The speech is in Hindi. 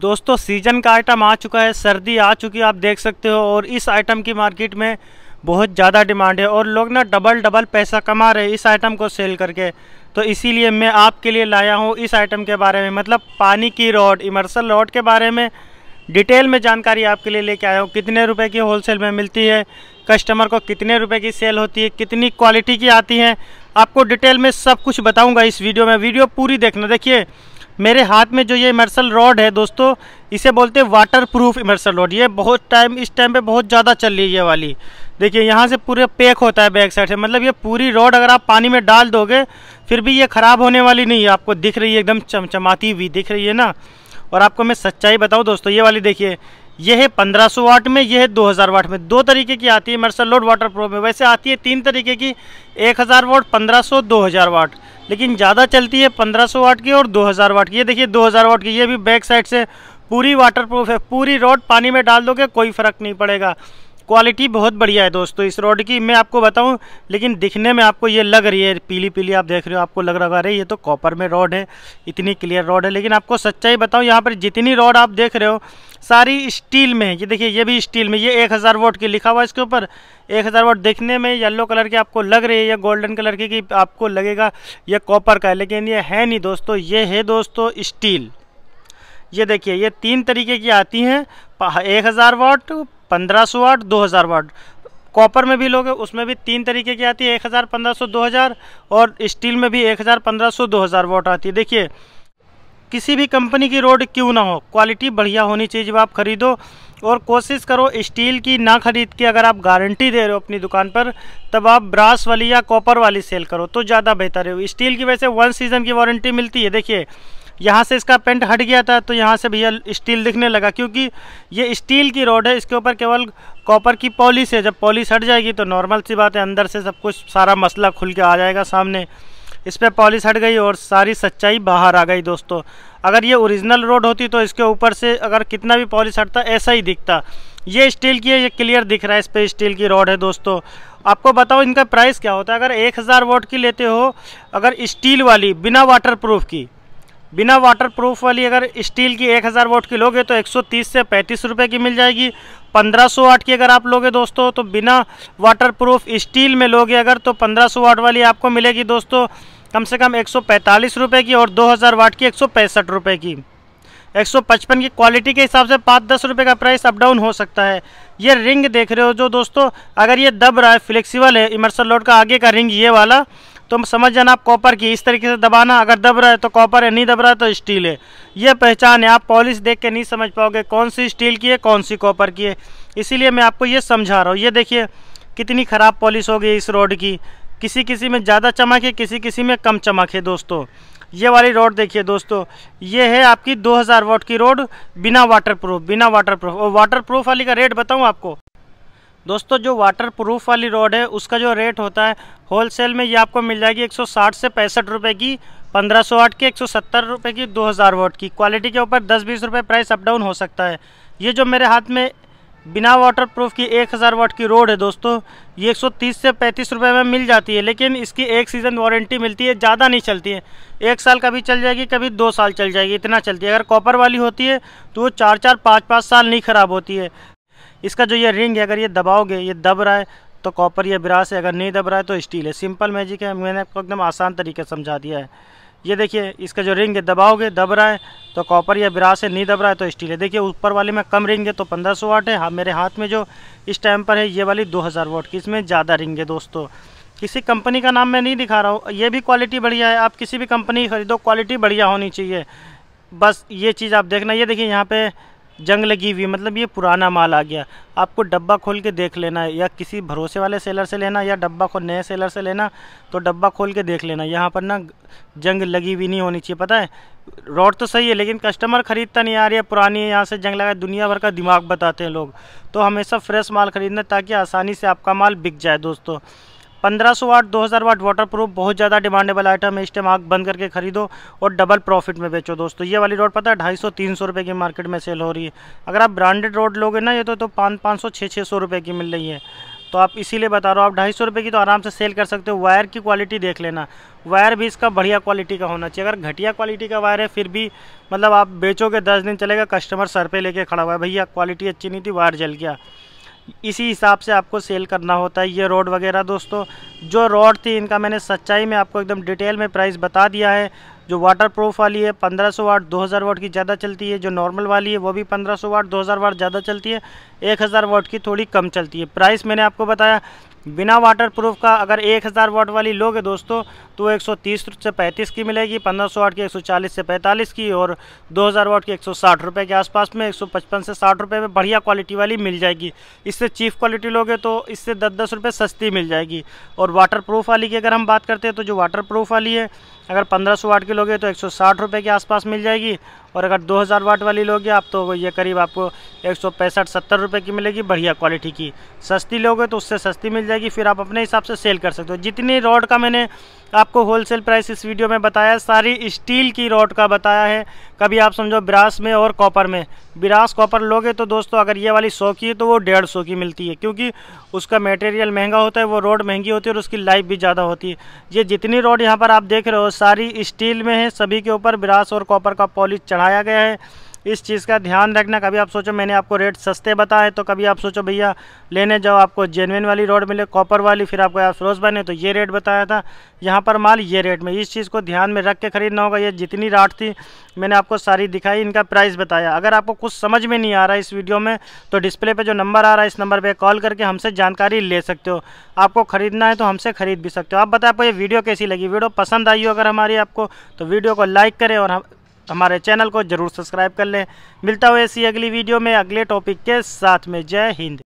दोस्तों सीजन का आइटम आ चुका है सर्दी आ चुकी है आप देख सकते हो और इस आइटम की मार्केट में बहुत ज़्यादा डिमांड है और लोग ना डबल डबल पैसा कमा रहे हैं इस आइटम को सेल करके तो इसीलिए मैं आपके लिए लाया हूँ इस आइटम के बारे में मतलब पानी की रॉड इमर्सल रॉड के बारे में डिटेल में जानकारी आपके लिए लेके आया हूँ कितने रुपए की होलसेल में मिलती है कस्टमर को कितने रुपए की सेल होती है कितनी क्वालिटी की आती है आपको डिटेल में सब कुछ बताऊँगा इस वीडियो में वीडियो पूरी देखना देखिए मेरे हाथ में जो ये इमर्सल रॉड है दोस्तों इसे बोलते हैं वाटर प्रूफ इमर्सल रॉड ये बहुत टाइम इस टाइम पे बहुत ज़्यादा चल रही है ये वाली देखिए यहाँ से पूरे पैक होता है बैक साइड से मतलब ये पूरी रॉड अगर आप पानी में डाल दोगे फिर भी ये ख़राब होने वाली नहीं है आपको दिख रही है एकदम चमचमाती हुई दिख रही है ना और आपको मैं सच्चाई बताऊँ दोस्तों ये वाली देखिए ये है सौ वाट में यह है हज़ार वाट में दो तरीके की आती है मर्सल लोड वाटर प्रूफ में वैसे आती है तीन तरीके की हज़ार वाट दो हज़ार वाट लेकिन ज़्यादा चलती है 1500 वाट की और 2000 वाट की ये देखिए 2000 वाट की ये भी बैक साइड से पूरी वाटर प्रूफ है पूरी रोड पानी में डाल दोगे कोई फ़र्क नहीं पड़ेगा क्वालिटी बहुत बढ़िया है दोस्तों इस रोड की मैं आपको बताऊं लेकिन दिखने में आपको ये लग रही है पीली पीली आप देख रहे हो आपको लग रहा है ये तो कॉपर में रोड है इतनी क्लियर रोड है लेकिन आपको सच्चाई बताऊँ यहाँ पर जितनी रोड आप देख रहे हो सारी स्टील में है ये देखिए ये भी स्टील में ये एक हज़ार वोट की लिखा हुआ है इसके ऊपर एक हज़ार वोट देखने में येलो कलर की आपको लग रही है या गोल्डन कलर की कि आपको लगेगा यह कॉपर का है लेकिन ये है नहीं दोस्तों ये है दोस्तों स्टील ये देखिए ये तीन तरीके की आती हैं एक हज़ार वाट पंद्रह सौ वाट दो हज़ार वाट कॉपर में भी लोगे उसमें भी तीन तरीके की आती है एक हज़ार पंद्रह सौ दो हज़ार और स्टील में भी एक हज़ार पंद्रह सौ दो हज़ार वाट आती है देखिए किसी भी कंपनी की रोड क्यों ना हो क्वालिटी बढ़िया होनी चाहिए जब आप ख़रीदो और कोशिश करो स्टील की ना ख़रीद के अगर आप गारंटी दे रहे हो अपनी दुकान पर तब आप ब्रास वाली या कॉपर वाली सेल करो तो ज़्यादा बेहतर है स्टील की वैसे वन सीज़न की वारंटी मिलती है देखिए यहाँ से इसका पेंट हट गया था तो यहाँ से भैया स्टील दिखने लगा क्योंकि ये स्टील की रोड है इसके ऊपर केवल कॉपर की पॉलिश है जब पॉलिश हट जाएगी तो नॉर्मल सी बात है अंदर से सब कुछ सारा मसला खुल के आ जाएगा सामने इस पर पॉलिश हट गई और सारी सच्चाई बाहर आ गई दोस्तों अगर ये ओरिजिनल रोड होती तो इसके ऊपर से अगर कितना भी पॉलिश हटता ऐसा ही दिखता ये स्टील की है ये क्लियर दिख रहा है इस पर स्टील की रोड है दोस्तों आपको बताओ इनका प्राइस क्या होता है अगर एक हज़ार वोट की लेते हो अगर स्टील वाली बिना वाटर प्रूफ की बिना वाटर प्रूफ वाली अगर स्टील की 1000 वोट की लोगे तो 130 से पैंतीस रुपये की मिल जाएगी 1500 वाट की अगर आप लोगे दोस्तों तो बिना वाटर प्रूफ स्टील में लोगे अगर तो 1500 वाट वाली आपको मिलेगी दोस्तों कम से कम एक सौ की और 2000 वाट की एक सौ की 155 की क्वालिटी के हिसाब से पाँच दस रुपये का प्राइस अप डाउन हो सकता है ये रिंग देख रहे हो जो दोस्तों अगर ये दब रहा है फ्लेक्सीबल है इमरसल लोड का आगे का रिंग ये वाला तो समझ जाना आप कॉपर की इस तरीके से दबाना अगर दब रहा है तो कॉपर है नहीं दब रहा है तो स्टील है यह पहचान है आप पॉलिश देख के नहीं समझ पाओगे कौन सी स्टील की है कौन सी कॉपर की है इसीलिए मैं आपको ये समझा रहा हूँ ये देखिए कितनी ख़राब पॉलिश हो गई इस रोड की किसी किसी में ज़्यादा चमक है किसी किसी में कम चमक है दोस्तों ये वाली रोड देखिए दोस्तों ये है आपकी 2000 वोट की रोड बिना वाटर प्रूफ बिना वाटर प्रूफ और वाटर प्रूफ वाली का रेट बताऊँ आपको दोस्तों जो वाटर प्रूफ वाली रोड है उसका जो रेट होता है होलसेल में ये आपको मिल जाएगी 160 से पैंसठ रुपये की 1508 वाट की 170 रुपये की 2000 वोट की क्वालिटी के ऊपर 10-20 रुपये प्राइस अप डाउन हो सकता है ये जो मेरे हाथ में बिना वाटर प्रूफ की 1000 वोट की रोड है दोस्तों ये 130 से पैंतीस रुपये में मिल जाती है लेकिन इसकी एक सीज़न वारंटी मिलती है ज़्यादा नहीं चलती है एक साल कभी चल जाएगी कभी दो साल चल जाएगी इतना चलती है अगर कॉपर वाली होती है तो वो चार चार पाँच पाँच साल नहीं ख़राब होती है इसका जो ये रिंग है अगर ये दबाओगे ये दब रहा है तो कॉपर या ब्रास है अगर नहीं दब रहा है तो स्टील है सिंपल मैजिक है मैंने आपको एकदम आसान तरीके से समझा दिया है ये देखिए इसका जो रिंग है दबाओगे दब रहा है तो कॉपर या ब्रास है नहीं दब रहा है तो स्टील है देखिए ऊपर वाले में कम रिंग है तो 1500 वाट है हाँ मेरे हाथ में जो इस टाइम पर है ये वाली 2000 वाट की इसमें ज़्यादा रिंग है दोस्तों किसी कंपनी का नाम मैं नहीं दिखा रहा हूँ ये भी क्वालिटी बढ़िया है आप किसी भी कंपनी खरीदो क्वालिटी बढ़िया होनी चाहिए बस ये चीज़ आप देखना ये देखिए यहाँ पर जंग लगी हुई मतलब ये पुराना माल आ गया आपको डब्बा खोल के देख लेना है या किसी भरोसे वाले सेलर से लेना या डब्बा खोल नए सेलर से लेना तो डब्बा खोल के देख लेना यहाँ पर ना जंग लगी हुई नहीं होनी चाहिए पता है रोड तो सही है लेकिन कस्टमर ख़रीदता नहीं आ रही है पुरानी है यहाँ से जंग लगा दुनिया भर का दिमाग बताते हैं लोग तो हमेशा फ्रेश माल ख़रीदना ताकि आसानी से आपका माल बिक जाए दोस्तों पंद्रह सौ वाट हज़ार वाट वाटर प्रूफ बहुत ज़्यादा डिमांडेबल आइटम है इस टाइम आग बंद करके खरीदो और डबल प्रॉफिट में बेचो दोस्तों ये वाली रोड पता है ढाई सौ तीन सौ रुपये की मार्केट में सेल हो रही है अगर आप ब्रांडेड रोड लोगे ना ये तो, तो पाँच पाँच सौ छः छः सौ रुपये की मिल रही है तो आप इसीलिए बता रहा हूँ आप ढाई सौ रुपये की तो आराम से सेल कर सकते हो वायर की क्वालिटी देख लेना वायर भी इसका बढ़िया क्वालिटी का होना चाहिए अगर घटिया क्वालिटी का वायर है फिर भी मतलब आप बेचोगे दस दिन चलेगा कस्टमर सर पर लेके खड़ा हुआ है भैया क्वालिटी अच्छी नहीं थी वायर जल गया इसी हिसाब से आपको सेल करना होता है ये रोड वगैरह दोस्तों जो रोड थी इनका मैंने सच्चाई में आपको एकदम डिटेल में प्राइस बता दिया है जो वाटर प्रूफ वाली है 1500 वाट हज़ार वाट की ज़्यादा चलती है जो नॉर्मल वाली है वो भी 1500 वाट हज़ार वाट ज़्यादा चलती है एक हज़ार वाट की थोड़ी कम चलती है प्राइस मैंने आपको बताया बिना वाटर प्रूफ का अगर एक हज़ार वाट वाली लोगे दोस्तों तो 130 से पैंतीस की मिलेगी 1500 वाट की 140 से 45 की और 2000 वाट की 160 रुपए के आसपास में 155 से 60 रुपए में बढ़िया क्वालिटी वाली मिल जाएगी इससे चीप क्वालिटी लोगे तो इससे दस दस रुपये सस्ती मिल जाएगी और वाटर प्रूफ वाली की अगर हम बात करते हैं तो जो वाटर प्रूफ वाली है अगर पंद्रह सौ वाट की लोगे तो एक सौ के आसपास मिल जाएगी और अगर 2000 वाट वाली लोगे आप तो ये करीब आपको एक सौ पैंसठ सत्तर रुपये की मिलेगी बढ़िया क्वालिटी की सस्ती लोगे तो उससे सस्ती मिल जाएगी फिर आप अपने हिसाब से सेल कर सकते हो जितनी रॉड का मैंने आपको होलसेल प्राइस इस वीडियो में बताया सारी स्टील की रॉड का बताया है कभी आप समझो ब्रास में और कॉपर में बिरास कॉपर लोगे तो दोस्तों अगर ये वाली सौ की है तो वो डेढ़ सौ की मिलती है क्योंकि उसका मटेरियल महंगा होता है वो रोड महंगी होती है और उसकी लाइफ भी ज़्यादा होती है ये जितनी रोड यहाँ पर आप देख रहे हो सारी स्टील में है सभी के ऊपर बिरास और कॉपर का पॉलिश चढ़ाया गया है इस चीज़ का ध्यान रखना कभी आप सोचो मैंने आपको रेट सस्ते बताए तो कभी आप सोचो भैया लेने जाओ आपको जेनविन वाली रोड मिले कॉपर वाली फिर आपको अफरोज बने तो ये रेट बताया था यहाँ पर माल ये रेट में इस चीज़ को ध्यान में रख के ख़रीदना होगा ये जितनी राट थी मैंने आपको सारी दिखाई इनका प्राइस बताया अगर आपको कुछ समझ में नहीं आ रहा इस वीडियो में तो डिस्प्ले पर जो नंबर आ रहा है इस नंबर पर कॉल करके हमसे जानकारी ले सकते हो आपको ख़रीदना है तो हमसे ख़रीद भी सकते हो आप बताए आपको ये वीडियो कैसी लगी वीडियो पसंद आई हो अगर हमारी आपको तो वीडियो को लाइक करें और हम हमारे चैनल को ज़रूर सब्सक्राइब कर लें मिलता हुआ ऐसी अगली वीडियो में अगले टॉपिक के साथ में जय हिंद